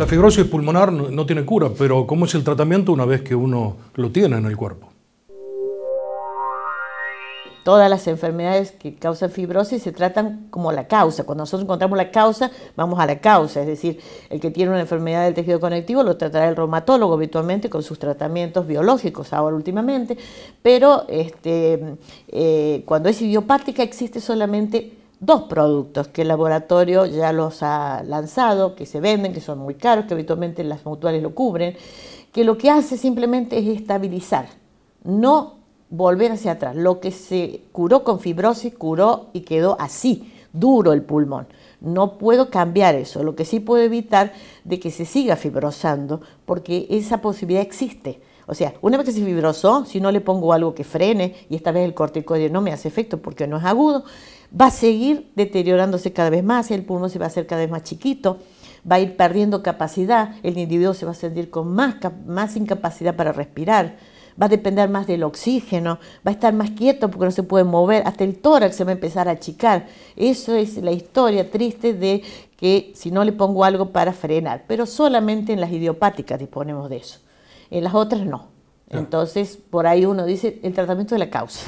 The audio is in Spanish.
La fibrosis pulmonar no tiene cura, pero ¿cómo es el tratamiento una vez que uno lo tiene en el cuerpo? Todas las enfermedades que causan fibrosis se tratan como la causa. Cuando nosotros encontramos la causa, vamos a la causa. Es decir, el que tiene una enfermedad del tejido conectivo lo tratará el reumatólogo habitualmente con sus tratamientos biológicos, ahora últimamente. Pero este, eh, cuando es idiopática existe solamente dos productos que el laboratorio ya los ha lanzado, que se venden, que son muy caros, que habitualmente las mutuales lo cubren, que lo que hace simplemente es estabilizar, no volver hacia atrás. Lo que se curó con fibrosis curó y quedó así, duro el pulmón. No puedo cambiar eso. Lo que sí puedo evitar de que se siga fibrosando, porque esa posibilidad existe. O sea, una vez que se fibrosó, si no le pongo algo que frene, y esta vez el corticoide no me hace efecto porque no es agudo, va a seguir deteriorándose cada vez más, el pulmón se va a hacer cada vez más chiquito, va a ir perdiendo capacidad, el individuo se va a sentir con más, más incapacidad para respirar, va a depender más del oxígeno, va a estar más quieto porque no se puede mover, hasta el tórax se va a empezar a achicar. Eso es la historia triste de que si no le pongo algo para frenar, pero solamente en las idiopáticas disponemos de eso en las otras no. Entonces, por ahí uno dice el tratamiento de la causa.